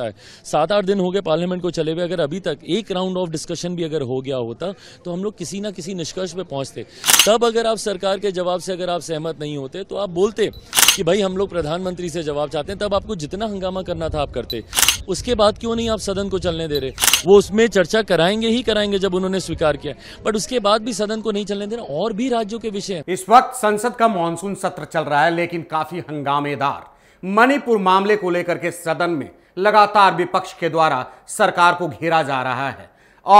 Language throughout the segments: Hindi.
जाता है सात आठ दिन हो गए पार्लियामेंट को चले हुए अगर अभी तक एक राउंड ऑफ डिस्कशन भी अगर हो गया होता तो हम लोग किसी ना किसी निष्कर्ष पर पहुँचते तब अगर आप सरकार के जवाब से अगर आप सहमत नहीं होते तो आप बोलते कि भाई हम लोग प्रधानमंत्री से जवाब चाहते हैं तब आपको जितना हंगामा करना था आप करते उसके बाद क्यों नहीं आप सदन को चलने दे रहे वो उसमें चर्चा कराएंगे ही कराएंगे जब उन्होंने स्वीकार किया बट उसके बाद भी सदन को नहीं चलने दे रहे और भी राज्यों के विषय इस वक्त संसद का मानसून सत्र चल रहा है लेकिन काफी हंगामेदार मणिपुर मामले को लेकर के सदन में लगातार विपक्ष के द्वारा सरकार को घेरा जा रहा है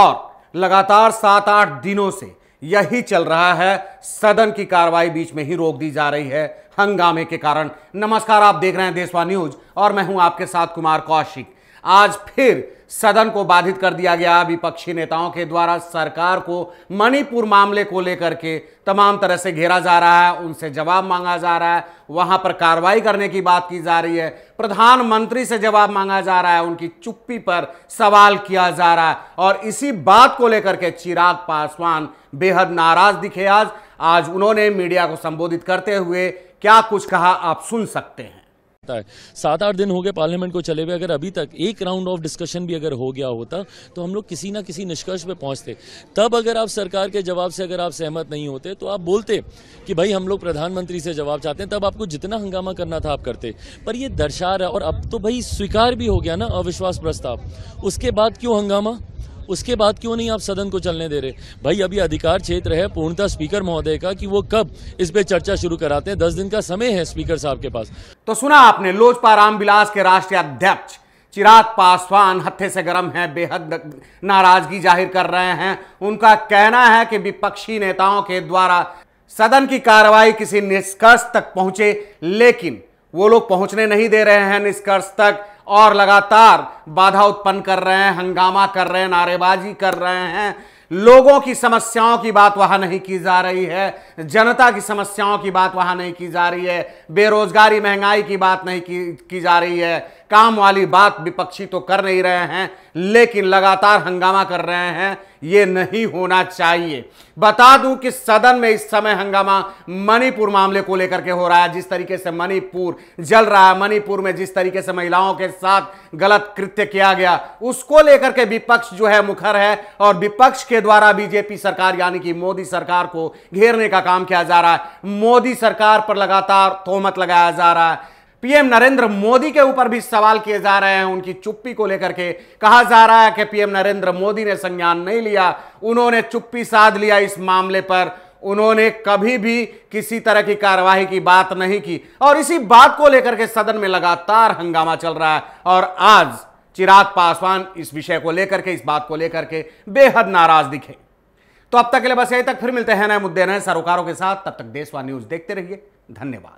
और लगातार सात आठ दिनों से यही चल रहा है सदन की कार्रवाई बीच में ही रोक दी जा रही है हंगामे के कारण नमस्कार आप देख रहे हैं देशवा न्यूज और मैं हूं आपके साथ कुमार कौशिक आज फिर सदन को बाधित कर दिया गया विपक्षी नेताओं के द्वारा सरकार को मणिपुर मामले को लेकर के तमाम तरह से घेरा जा रहा है उनसे जवाब मांगा जा रहा है वहां पर कार्रवाई करने की बात की जा रही है प्रधानमंत्री से जवाब मांगा जा रहा है उनकी चुप्पी पर सवाल किया जा रहा है और इसी बात को लेकर के चिराग पासवान बेहद नाराज दिखे आज आज उन्होंने मीडिया को संबोधित करते हुए क्या कुछ कहा आप सुन सकते हैं जाता है सात आठ दिन हो गए पार्लियामेंट को चले हुए अगर अभी तक एक राउंड ऑफ डिस्कशन भी अगर हो गया होता तो हम लोग किसी ना किसी निष्कर्ष पर पहुँचते तब अगर आप सरकार के जवाब से अगर आप सहमत नहीं होते तो आप बोलते कि भाई हम लोग प्रधानमंत्री से जवाब चाहते हैं तब आपको जितना हंगामा करना था आप करते पर यह दर्शा रहा और अब तो भाई स्वीकार भी हो गया ना अविश्वास प्रस्ताव उसके बाद क्यों हंगामा उसके बाद क्यों नहीं आप सदन को चलने दे रहे भाई अभी अधिकार क्षेत्र है पूर्णतः स्पीकर महोदय का कि वो कब इस पर चर्चा शुरू कराते हैं दस दिन का समय है स्पीकर साहब के पास तो सुना आपने लोजपा रामविलास के राष्ट्रीय अध्यक्ष चिराग पासवान हत्थे से गर्म है बेहद नाराजगी जाहिर कर रहे हैं उनका कहना है कि विपक्षी नेताओं के द्वारा सदन की कार्रवाई किसी निष्कर्ष तक पहुंचे लेकिन वो लोग पहुंचने नहीं दे रहे हैं निष्कर्ष तक और लगातार बाधा उत्पन्न कर रहे हैं हंगामा कर रहे हैं नारेबाजी कर रहे हैं लोगों की समस्याओं की बात वहां नहीं की जा रही है जनता की समस्याओं की बात वहां नहीं की जा रही है बेरोजगारी महंगाई की बात नहीं की, की जा रही है काम वाली बात विपक्षी तो कर नहीं रहे हैं लेकिन लगातार हंगामा कर रहे हैं ये नहीं होना चाहिए बता दूं कि सदन में इस समय हंगामा मणिपुर मामले को लेकर के हो रहा है जिस तरीके से मणिपुर जल रहा है मणिपुर में जिस तरीके से महिलाओं के साथ गलत कृत्य किया गया उसको लेकर के विपक्ष जो है मुखर है और विपक्ष के द्वारा बीजेपी सरकार यानी कि मोदी सरकार को घेरने का काम किया जा रहा है मोदी सरकार पर लगातार तोहमत लगाया जा रहा है पीएम नरेंद्र मोदी के ऊपर भी सवाल किए जा रहे हैं उनकी चुप्पी को लेकर के कहा जा रहा है कि पीएम नरेंद्र मोदी ने संज्ञान नहीं लिया उन्होंने चुप्पी साध लिया इस मामले पर उन्होंने कभी भी किसी तरह की कार्यवाही की बात नहीं की और इसी बात को लेकर के सदन में लगातार हंगामा चल रहा है और आज चिराग पासवान इस विषय को लेकर के इस बात को लेकर के बेहद नाराज दिखे तो अब तक के लिए बस यही तक फिर मिलते हैं नए मुद्दे नए सरोकारों के साथ तब तक देशवा न्यूज देखते रहिए धन्यवाद